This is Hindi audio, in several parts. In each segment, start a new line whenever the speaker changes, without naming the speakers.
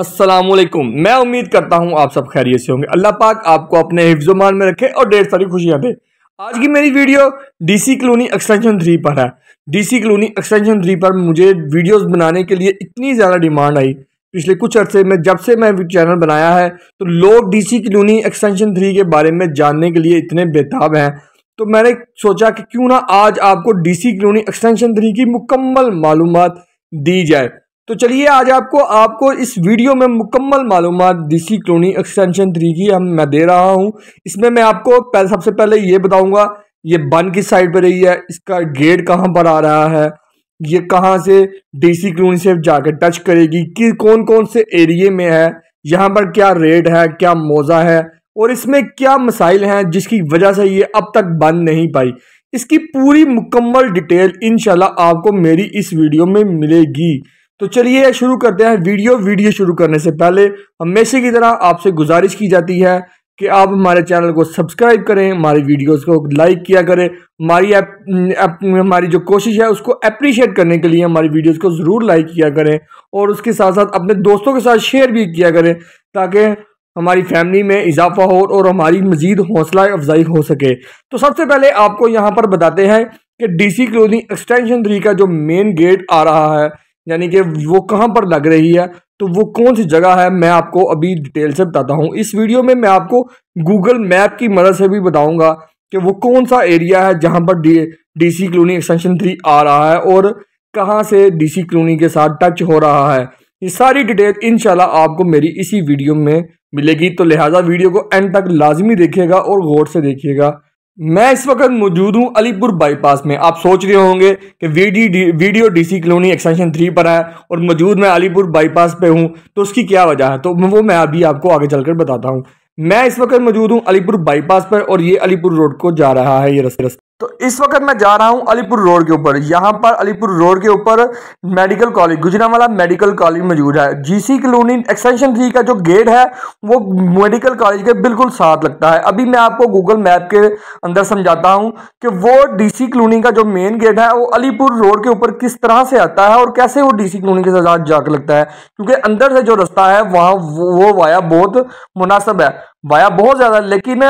असलकुम मैं उम्मीद करता हूँ आप सब खैरियत से होंगे अल्लाह पाक आपको अपने हिफ्जोमान में रखे और ढेर सारी खुशियाँ दे आज की मेरी video DC colony extension three पर है डीसी कलोनी एक्सटेंशन थ्री पर मुझे वीडियोस बनाने के लिए इतनी ज़्यादा डिमांड आई पिछले कुछ अर्से में जब से मैं चैनल बनाया है तो लोग सी कलोनी एक्सटेंशन थ्री के बारे में जानने के लिए इतने बेताब हैं तो मैंने सोचा कि क्यों ना आज आपको सी कलोनी एक्सटेंशन थ्री की मुकम्मल मालूम दी जाए तो चलिए आज आपको आपको इस वीडियो में मुकम्मल मालूम D C colony extension three की हम मैं दे रहा हूँ इसमें मैं आपको पहले सबसे पहले ये बताऊँगा ये बन किस साइड पर रही है इसका गेट कहाँ पर आ रहा है ये कहाँ से डीसी क्लोनी से जाकर टच करेगी कि कौन कौन से एरिए में है यहाँ पर क्या रेट है क्या मोज़ा है और इसमें क्या मसाइल हैं जिसकी वजह से ये अब तक बन नहीं पाई इसकी पूरी मुकम्मल डिटेल इनशाला आपको मेरी इस वीडियो में मिलेगी तो चलिए शुरू करते हैं वीडियो वीडियो शुरू करने से पहले हमेशा की तरह आपसे गुजारिश की जाती है कि आप हमारे चैनल को सब्सक्राइब करें हमारी वीडियोस को लाइक किया करें हमारी ऐप हमारी जो कोशिश है उसको अप्रिशिएट करने के लिए हमारी वीडियोस को ज़रूर लाइक किया करें और उसके साथ साथ अपने दोस्तों के साथ शेयर भी किया करें ताकि हमारी फैमिली में इजाफा हो और हमारी मज़ीद हौसला अफजाई हो सके तो सबसे पहले आपको यहाँ पर बताते हैं कि डी सी एक्सटेंशन थ्री का जो मेन गेट आ रहा है यानी कि वो कहाँ पर लग रही है तो वो कौन सी जगह है मैं आपको अभी डिटेल से बताता हूँ इस वीडियो में मैं आपको गूगल मैप की मदद से भी बताऊँगा कि वो कौन सा एरिया है जहाँ पर D DC colony extension three आ रहा है और कहाँ से डीसी कलोनी के साथ टच हो रहा है ये सारी डिटेल इनशाला आपको मेरी इसी वीडियो में मिलेगी तो लिहाजा वीडियो को एंड तक लाजमी देखिएगा और गौर से देखिएगा मैं इस वक्त मौजूद हूं अलीपुर बाईपास में आप सोच रहे होंगे कि वीडी video DC colony extension three पर है और मौजूद मैं अलीपुर बाईपास पे हूं तो उसकी क्या वजह है तो वो मैं अभी आपको आगे चलकर बताता हूं मैं इस वक्त मौजूद हूं अलीपुर बाईपास पर और ये अलीपुर रोड को जा रहा है ये रस्ते तो इस वक्त मैं जा रहा हूं अलीपुर रोड के ऊपर यहां पर अलीपुर रोड के ऊपर medical college Gujranwala medical college मौजूद है जीसी कॉलोनी एक्सटेंशन थ्री का जो गेट है वो मेडिकल कॉलेज के बिल्कुल साथ लगता है अभी मैं आपको गूगल मैप के अंदर समझाता हूं कि वो डीसी कॉलोनी का जो मेन गेट है वो अलीपुर रोड के ऊपर किस तरह से आता है और कैसे वो डीसी कॉलोनी के साथ जाकर लगता है क्योंकि अंदर से जो रास्ता है वहाँ वो वाया बहुत मुनासिब है वाया बहुत ज़्यादा लेकिन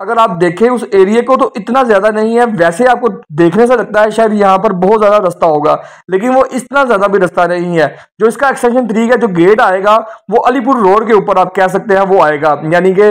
अगर आप देखें उस एरिया को तो इतना ज़्यादा नहीं है वैसे आपको देखने से लगता है शायद यहाँ पर बहुत ज़्यादा रास्ता होगा लेकिन वो इतना ज़्यादा भी रास्ता नहीं है जो इसका एक्सटेंशन थ्री का जो गेट आएगा वो अलीपुर रोड के ऊपर आप कह सकते हैं वो आएगा यानी कि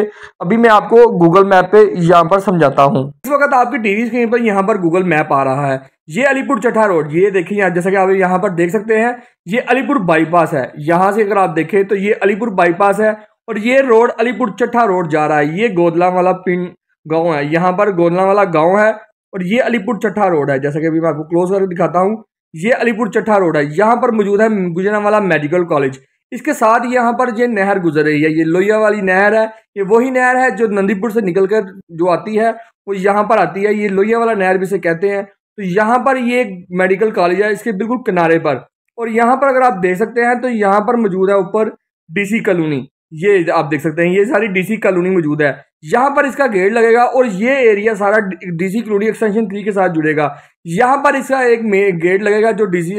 अभी मैं आपको गूगल मैप पे यहाँ पर समझाता हूँ इस वक्त आपकी टीवी स्क्रीन पर यहाँ पर गूगल मैप आ रहा है ये अलीपुर चटा रोड ये देखिए जैसा कि आप यहाँ पर देख सकते हैं ये अलीपुर बाईपास है यहाँ से अगर आप देखें तो ये अलीपुर बाईपास है और ये रोड अलीपुर चट्ठा रोड जा रहा है ये गोदला वाला पिंड गाँव है यहाँ पर गोदला वाला गाँव है और ये अलीपुर चट्ठा रोड है जैसा कि अभी मैं आपको क्लोज करके दिखाता हूँ ये अलीपुर चट्ठा रोड है यहाँ पर मौजूद है गुजरा वाला मेडिकल कॉलेज इसके साथ यहाँ पर ये नहर गुजर रही है ये लोहिया वाली नहर है ये वही नहर है जो नंदीपुर से निकल जो आती है वो यहाँ पर आती है ये लोहिया वाला नहर भी इसे कहते हैं तो यहाँ पर ये मेडिकल कॉलेज है इसके बिल्कुल किनारे पर और यहाँ पर अगर आप देख सकते हैं तो यहाँ पर मौजूद है ऊपर डीसी कॉलोनी ये आप देख सकते हैं ये सारी डीसी कॉलोनी मौजूद है यहाँ पर इसका गेट लगेगा और ये एरिया सारा डीसी कॉलोनी एक्सटेंशन थ्री के साथ जुड़ेगा यहाँ पर इसका एक गेट लगेगा जो DC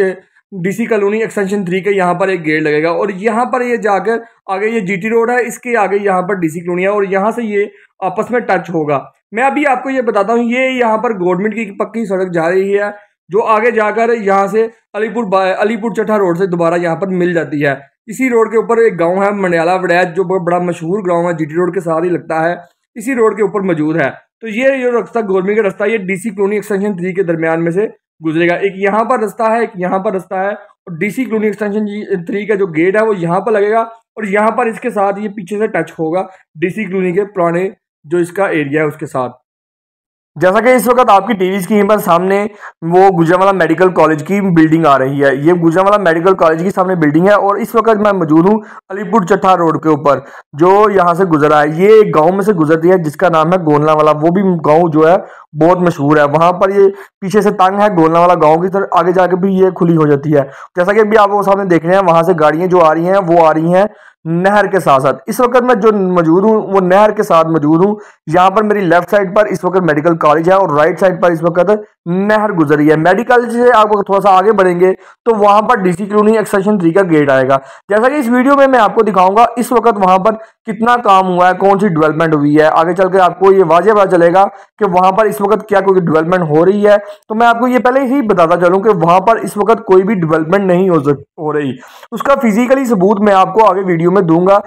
DC colony extension three के यहाँ पर एक गेट लगेगा और यहाँ पर ये जाकर आगे ये जीटी रोड है इसके आगे यहाँ पर डीसी कॉलोनी है और यहाँ से ये आपस में टच होगा मैं अभी आपको ये बताता हूँ ये यहाँ पर गवर्नमेंट की पक्की सड़क जा रही है जो आगे जाकर यहाँ से अलीपुर अलीपुर चटा रोड से दोबारा यहाँ पर मिल जाती है इसी रोड के ऊपर एक गांव है मंडियाला वडैत जो बड़ा मशहूर गांव है जीटी रोड के साथ ही लगता है इसी रोड के ऊपर मौजूद है तो ये जो रास्ता गोरमी का रास्ता ये डीसी कलोनी एक्सटेंशन थ्री के दरमियान में से गुजरेगा एक यहाँ पर रास्ता है एक यहाँ पर रास्ता है और डीसी कलोनी एक्सटेंशन थ्री का जो गेट है वो यहाँ पर लगेगा और यहाँ पर इसके साथ ये पीछे से टच होगा डीसी कलोनी के पुराने जो इसका एरिया है उसके साथ जैसा कि इस वक्त आपकी टीवी स्क्रीन पर सामने वो गुजरावाला मेडिकल कॉलेज की बिल्डिंग आ रही है ये गुजरावाला मेडिकल कॉलेज की सामने बिल्डिंग है और इस वक्त मैं मौजूद हूँ अलीपुर चट्ठा रोड के ऊपर जो यहाँ से गुजरा है ये एक गाँव में से गुजरती है जिसका नाम है गोलना वाला वो भी गाँव जो है बहुत मशहूर है वहाँ पर ये पीछे से तंग है गोलना वाला गाँव की तरफ आगे जाके भी ये खुली हो जाती है जैसा कि अभी आप वो सामने देख रहे हैं वहाँ से गाड़ियाँ जो आ रही हैं वो आ रही हैं नहर के साथ साथ इस वक्त मैं जो मौजूद हूँ वो नहर के साथ मौजूद हूँ यहाँ पर मेरी लेफ्ट साइड पर इस वक्त मेडिकल कॉलेज है और राइट साइड पर इस वक्त नहर गुजरी है मेडिकल से आप थोड़ा सा आगे बढ़ेंगे तो वहां पर डीसी कॉलोनी एक्सटेंशन थ्री का गेट आएगा जैसा कि इस वीडियो में मैं आपको दिखाऊंगा इस वक्त वहां पर कितना काम हुआ है कौन सी डेवलपमेंट हुई है आगे चल के आपको ये वाजे पता चलेगा कि वहां पर इस वक्त क्या कोई डेवलपमेंट हो रही है तो मैं आपको ये पहले ही बताता चलूँ कि वहां पर इस वक्त कोई भी डेवलपमेंट नहीं हो हो रही उसका फिजिकली सबूत मैं आपको आगे वीडियो में दूंगा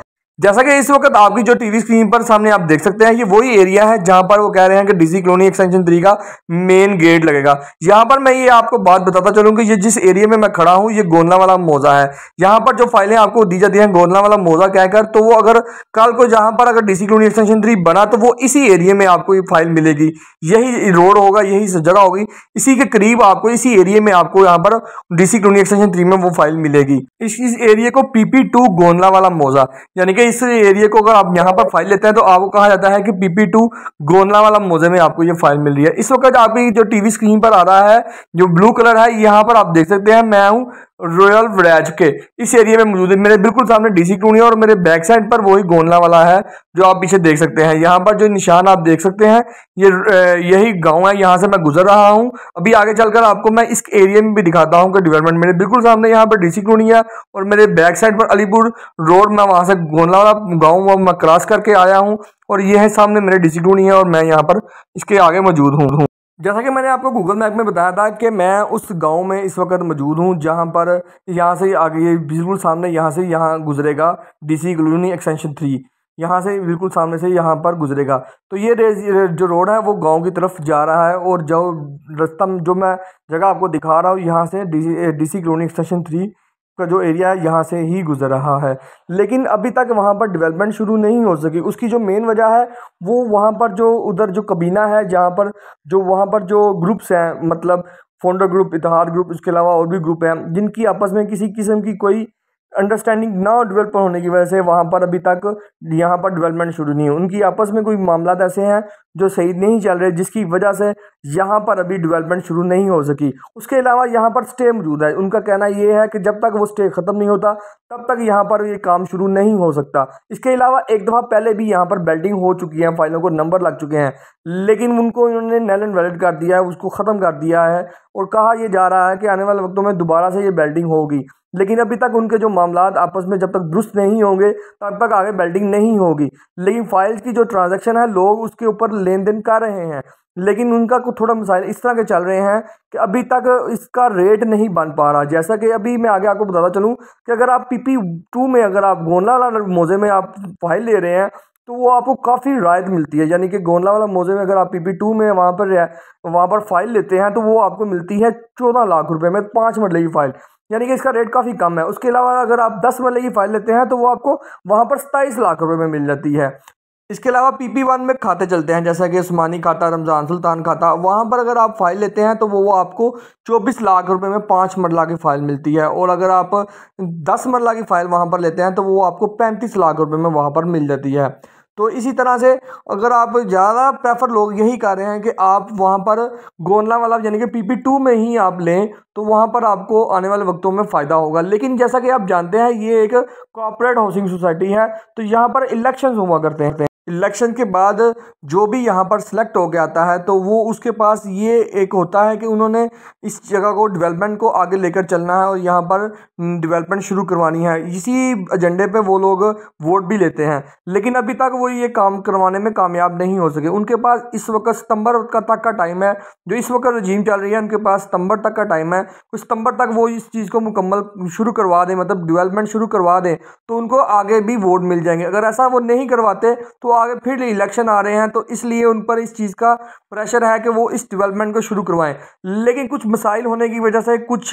जैसा कि इस वक्त आपकी जो टीवी स्क्रीन पर सामने आप देख सकते हैं ये वही एरिया है जहां पर वो कह रहे हैं कि डीसी कॉलोनी एक्सटेंशन थ्री का मेन गेट लगेगा यहां पर मैं ये आपको बात बताता चलूँ कि ये जिस एरिया में मैं खड़ा हूँ ये गोंदला वाला मोजा है यहां पर जो फाइलें आपको दी जाती हैं गोंदला वाला मोजा कहकर तो वो अगर कल को जहां पर अगर डीसी कॉलोनी एक्सटेंशन थ्री बना तो वो इसी एरिया में आपको ये फाइल मिलेगी यही रोड होगा यही जगह होगी इसी के करीब आपको इसी एरिया में आपको यहाँ पर डीसी कॉलोनी एक्सटेंशन थ्री में वो फाइल मिलेगी इस एरिया को पीपी टू गोंदला वाला मोजा यानी कि इस एरिया को अगर आप यहाँ पर फाइल लेते हैं तो आपको कहा जाता है कि पीपी टू गोंदला वाला मोजे में आपको ये फाइल मिल रही है इस वक्त आपकी जो टीवी स्क्रीन पर आ रहा है जो ब्लू कलर है यहाँ पर आप देख सकते हैं मैं हूँ रॉयल वराज के इस एरिया में मौजूद है मेरे बिल्कुल सामने डीसी कॉलोनी और मेरे बैक साइड पर वही गोंडला वाला है जो आप पीछे देख सकते हैं यहाँ पर जो निशान आप देख सकते हैं ये यही गांव है यहाँ से मैं गुजर रहा हूँ अभी आगे चलकर आपको मैं इस एरिया में भी दिखाता हूँ कि डेवलपमेंट मेरे बिल्कुल सामने यहाँ पर डीसी कॉलोनी है और मेरे बैक साइड पर अलीपुर रोड मैं वहाँ से गोंडला वाला गाँव मैं क्रॉस करके आया हूँ और ये है सामने मेरे डीसी कॉलोनी है और मैं यहाँ पर इसके आगे मौजूद हूँ जैसा कि मैंने आपको गूगल मैप में बताया था कि मैं उस गांव में इस वक्त मौजूद हूं जहां पर यहां से आगे बिल्कुल सामने यहां से यहां गुजरेगा डीसी कॉलोनी एक्सटेंशन थ्री यहां से बिल्कुल सामने से यहां पर गुजरेगा तो ये जो रोड है वो गांव की तरफ जा रहा है और जो रास्ता जो मैं जगह आपको दिखा रहा हूँ यहाँ से D C colony extension three का जो एरिया है यहाँ से ही गुजर रहा है लेकिन अभी तक वहाँ पर डेवलपमेंट शुरू नहीं हो सकी उसकी जो मेन वजह है वो वहाँ पर जो उधर जो कबीना है जहाँ पर जो वहाँ पर जो ग्रुप्स हैं मतलब फोंडर ग्रुप इतिहाद ग्रुप इसके अलावा और भी ग्रुप हैं जिनकी आपस में किसी किस्म की कोई अंडरस्टैंडिंग ना डेवलप होने की वजह से वहाँ पर अभी तक यहाँ पर डेवलपमेंट शुरू नहीं है उनकी आपस में कोई मामला ऐसे हैं जो सही नहीं चल रहे जिसकी वजह से यहाँ पर अभी डेवलपमेंट शुरू नहीं हो सकी उसके अलावा यहाँ पर स्टे मौजूद है उनका कहना यह है कि जब तक वो स्टे ख़त्म नहीं होता तब तक यहाँ पर ये काम शुरू नहीं हो सकता इसके अलावा एक दफ़ा पहले भी यहाँ पर बेल्डिंग हो चुकी है फाइलों को नंबर लग चुके हैं लेकिन उनको इन्होंने नैल एंड वैलिड कर दिया है उसको ख़त्म कर दिया है और कहा यह जा रहा है कि आने वाले वक्तों में दोबारा से ये बेल्डिंग होगी लेकिन अभी तक उनके जो मामला आपस में जब तक दुरुस्त नहीं होंगे तब तक आगे बेल्डिंग नहीं होगी लेकिन फाइल्स की जो ट्रांजेक्शन है लोग उसके ऊपर लेन देन कर रहे हैं लेकिन उनका कुछ थोड़ा मसाइल इस तरह के चल रहे हैं कि अभी तक इसका रेट नहीं बन पा रहा जैसा कि अभी मैं आगे आपको बताता चलूँ कि अगर आप पीपी टू में अगर आप गोंडला वाला मोज़े में आप फाइल ले रहे हैं तो वो आपको काफ़ी रायत मिलती है यानी कि गोंडला वाला मोज़े में अगर आप पीपी टू में वहाँ पर वहाँ पर फाइल लेते हैं तो वो आपको मिलती है चौदह लाख रुपये में पाँच मरले की फाइल यानी कि इसका रेट काफ़ी कम है उसके अलावा अगर आप दस मरले की फ़ाइल लेते हैं तो वो आपको वहाँ पर सताईस लाख रुपये में मिल जाती है इसके अलावा पी पी वन में खाते चलते हैं जैसा कि उस्मानी खाता रमज़ान सुल्तान खाता वहाँ पर अगर आप फ़ाइल लेते हैं तो वो आपको चौबीस लाख रुपए में पाँच मरला की फ़ाइल मिलती है और अगर आप दस मरला की फ़ाइल वहाँ पर लेते हैं तो वो आपको पैंतीस लाख रुपए में वहाँ पर मिल जाती है तो इसी तरह से अगर आप ज़्यादा प्रेफर लोग यही कर रहे हैं कि आप वहाँ पर गोंदला वाला यानी कि पी पी टू में ही आप लें तो वहाँ पर आपको आने वाले वक्तों में फ़ायदा होगा लेकिन जैसा कि आप जानते हैं ये एक कॉपरेट हाउसिंग सोसाइटी है तो यहाँ पर इलेक्शन हुआ करते हैं इलेक्शन के बाद जो भी यहाँ पर सिलेक्ट हो गया आता है तो वो उसके पास ये एक होता है कि उन्होंने इस जगह को डेवलपमेंट को आगे लेकर चलना है और यहाँ पर डेवलपमेंट शुरू करवानी है इसी एजेंडे पे वो लोग वोट भी लेते हैं लेकिन अभी तक वो ये काम करवाने में कामयाब नहीं हो सके उनके पास इस वक्त सितंबर का तक का टाइम है जो इस वक्त रजीम चल रही है उनके पास सितंबर तक का टाइम है उस तो सितंबर तक वो इस चीज़ को मुकम्मल शुरू करवा दें मतलब डिवेलपमेंट शुरू करवा दें तो उनको आगे भी वोट मिल जाएंगे अगर ऐसा वो नहीं करवाते तो वो आगे फिर इलेक्शन आ रहे हैं तो इसलिए उन पर इस चीज़ का प्रेशर है कि वो इस डेवलपमेंट को शुरू करवाएं लेकिन कुछ मसाइल होने की वजह से कुछ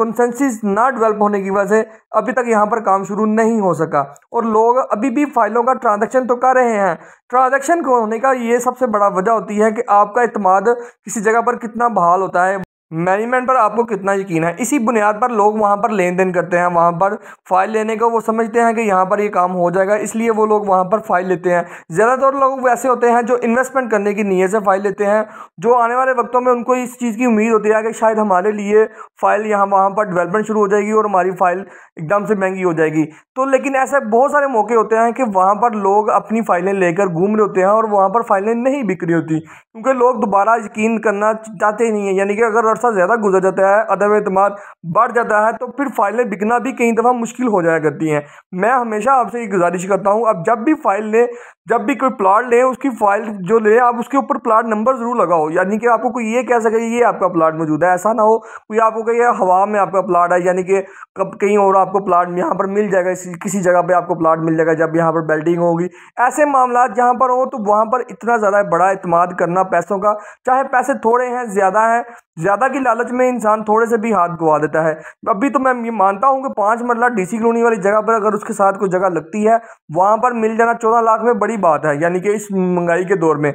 कंसेंसिस ना डेवलप होने की वजह से अभी तक यहाँ पर काम शुरू नहीं हो सका और लोग अभी भी फाइलों का ट्रांजेक्शन तो कर रहे हैं ट्रांजेक्शन होने का ये सबसे बड़ा वजह होती है कि आपका अतमाद किसी जगह पर कितना बहाल होता है मैनेजमेंट पर आपको कितना यकीन है इसी बुनियाद पर लोग वहाँ पर लेन देन करते हैं वहाँ पर फाइल लेने का वो समझते हैं कि यहाँ पर ये यह काम हो जाएगा इसलिए वो लोग वहाँ पर फाइल लेते हैं ज़्यादातर लोग वैसे होते हैं जो इन्वेस्टमेंट करने की नीयत से फाइल लेते हैं जो आने वाले वक्तों में उनको इस चीज़ की उम्मीद होती है कि शायद हमारे लिए फ़ाइल यहाँ वहाँ पर डेवलपमेंट शुरू हो जाएगी और हमारी फ़ाइल एकदम से महंगी हो जाएगी तो लेकिन ऐसे बहुत सारे मौके होते हैं कि वहाँ पर लोग अपनी फ़ाइलें लेकर घूम रहे होते हैं और वहाँ पर फ़ाइलें नहीं बिक रही होती क्योंकि लोग दोबारा यकीन करना चाहते नहीं हैं यानी कि अगर अर्सा ज़्यादा गुजर जाता है अदब अतमाद बढ़ जाता है तो फिर फाइलें बिकना भी कई दफ़ा मुश्किल हो जाया करती हैं मैं हमेशा आपसे ये गुजारिश करता हूँ आप जब भी फाइल लें जब भी कोई प्लाट लें उसकी फाइल जो लें आप उसके ऊपर प्लाट नंबर ज़रूर लगाओ यानी कि आपको कोई ये कह सके ये आपका प्लाट मौजूद है ऐसा ना हो कोई आपको कहे हवा में आपका प्लाट है यानी कि कब कहीं और आपको प्लाट यहाँ पर मिल जाएगा किसी जगह पर आपको प्लाट मिल जाएगा जब यहाँ पर बेल्डिंग होगी ऐसे मामला जहाँ पर हो तो वहाँ पर इतना ज़्यादा बड़ा अतमाद करना पैसों का चाहे पैसे थोड़े हैं ज़्यादा हैं ज़्यादा की लालच में इंसान थोड़े से भी हाथ गुवा देता है अभी तो मैं ये मानता हूँ कि पाँच मरला डीसी कॉलोनी वाली जगह पर अगर उसके साथ कोई जगह लगती है वहाँ पर मिल जाना चौदह लाख में बड़ी बात है यानी कि इस महंगाई के दौर में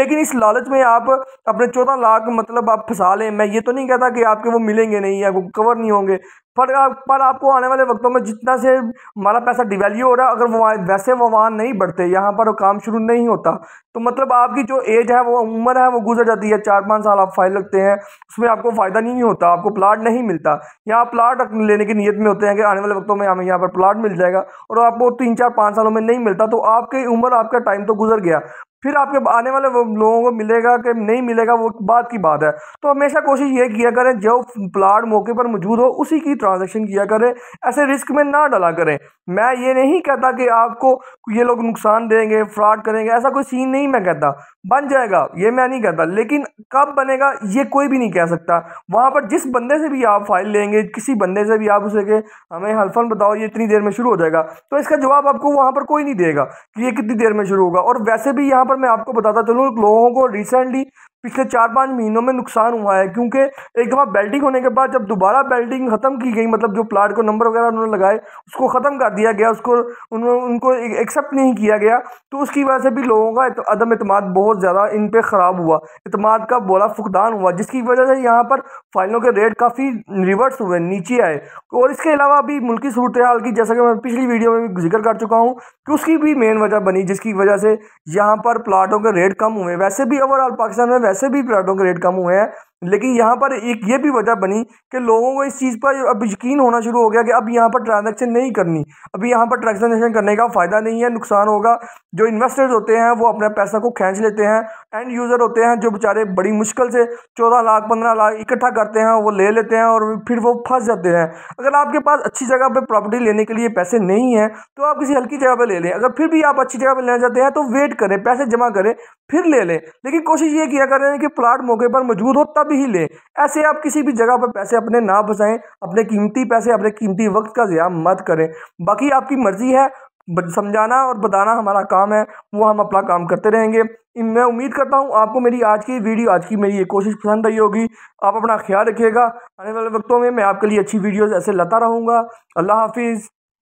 लेकिन इस लालच में आप अपने चौदह लाख मतलब आप फंसा लें मैं ये तो नहीं कहता कि आपके वो मिलेंगे नहीं या वो कवर नहीं होंगे पर आप पर आपको आने वाले वक्तों में जितना से हमारा पैसा डिवेल्यू हो रहा है अगर वो वैसे वो वहाँ नहीं बढ़ते यहाँ पर काम शुरू नहीं होता तो मतलब आपकी जो एज है वो उम्र है वो गुजर जाती है चार पाँच साल आप फाइल रखते हैं उसमें आपको फ़ायदा नहीं होता आपको प्लाट नहीं मिलता या आप प्लाट लेने की नीयत में होते हैं कि आने वाले वक्तों में हमें यहाँ पर प्लाट मिल जाएगा और आपको तीन चार पाँच सालों में नहीं मिलता तो आपकी उम्र आपका टाइम तो गुजर गया फिर आपके आने वाले लोगों को मिलेगा कि नहीं मिलेगा वो बात की बात है तो हमेशा कोशिश ये किया करें जो प्लाट मौके पर मौजूद हो उसी की ट्रांजेक्शन किया करें ऐसे रिस्क में ना डाला करें मैं ये नहीं कहता कि आपको ये लोग नुकसान देंगे फ्रॉड करेंगे ऐसा कोई सीन नहीं मैं कहता बन जाएगा ये मैं नहीं कहता लेकिन कब बनेगा ये कोई भी नहीं कह सकता वहाँ पर जिस बंदे से भी आप फाइल लेंगे किसी बंदे से भी आप उसे के हमें हल्फन बताओ ये इतनी देर में शुरू हो जाएगा तो इसका जवाब आपको वहाँ पर कोई नहीं देगा कि ये कितनी देर में शुरू होगा और वैसे भी यहाँ पर पर मैं आपको बताता चलूँ लोगों को रिसेंटली पिछले चार पाँच महीनों में नुकसान हुआ है क्योंकि एक दफ़ा बेल्टिंग होने के बाद जब दोबारा बेल्टिंग ख़त्म की गई मतलब जो प्लाट को नंबर वगैरह उन्होंने लगाए उसको ख़त्म कर दिया गया उसको उन्होंने उनको एक्सेप्ट नहीं किया गया तो उसकी वजह से भी लोगों का अदम अतमाद बहुत ज़्यादा इन पर ख़राब हुआ अतमाद का बोला फुकदान हुआ जिसकी वजह से यहाँ पर फाइलों के रेट काफ़ी रिवर्स हुए नीचे आए और इसके अलावा भी मुल्की सूरत हाल की जैसा कि मैं पिछली वीडियो में भी जिक्र कर चुका हूँ कि उसकी भी मेन वजह बनी जिसकी वजह से यहाँ पर प्लाटों के रेट कम हुए वैसे भी ओवरऑल पाकिस्तान में वैसे भी प्लाटों के रेट कम हुए हैं लेकिन यहाँ पर एक ये भी वजह बनी कि लोगों को इस चीज़ पर अब यकीन होना शुरू हो गया कि अब यहाँ पर ट्रांजेक्शन नहीं करनी अभी यहाँ पर ट्रांजेक्शन करने का फ़ायदा नहीं है नुकसान होगा जो इन्वेस्टर्स होते हैं वो अपना पैसा को खींच लेते हैं एंड यूज़र होते हैं जो बेचारे बड़ी मुश्किल से चौदह लाख पंद्रह लाख इकट्ठा करते हैं वो ले लेते हैं और फिर वो फंस जाते हैं अगर आपके पास अच्छी जगह पर प्रॉपर्टी लेने के लिए पैसे नहीं हैं तो आप किसी हल्की जगह पर ले लें अगर फिर भी आप अच्छी जगह पर लेना चाहते हैं तो वेट करें पैसे जमा करें फिर ले लें लेकिन कोशिश ये किया करें कि प्लाट मौके पर मौजूद हो तब भी ही लें ऐसे आप किसी भी जगह पर पैसे अपने ना फंसाएं अपने कीमती पैसे अपने कीमती वक्त का ज़्या मत करें बाकी आपकी मर्ज़ी है समझाना और बताना हमारा काम है वो हम अपना काम करते रहेंगे मैं उम्मीद करता हूँ आपको मेरी आज की वीडियो आज की मेरी ये कोशिश पसंद आई होगी आप अपना ख्याल रखिएगा आने वाले वक्तों में मैं आपके लिए अच्छी वीडियोस ऐसे लता रहूँगा अल्लाह हाफिज़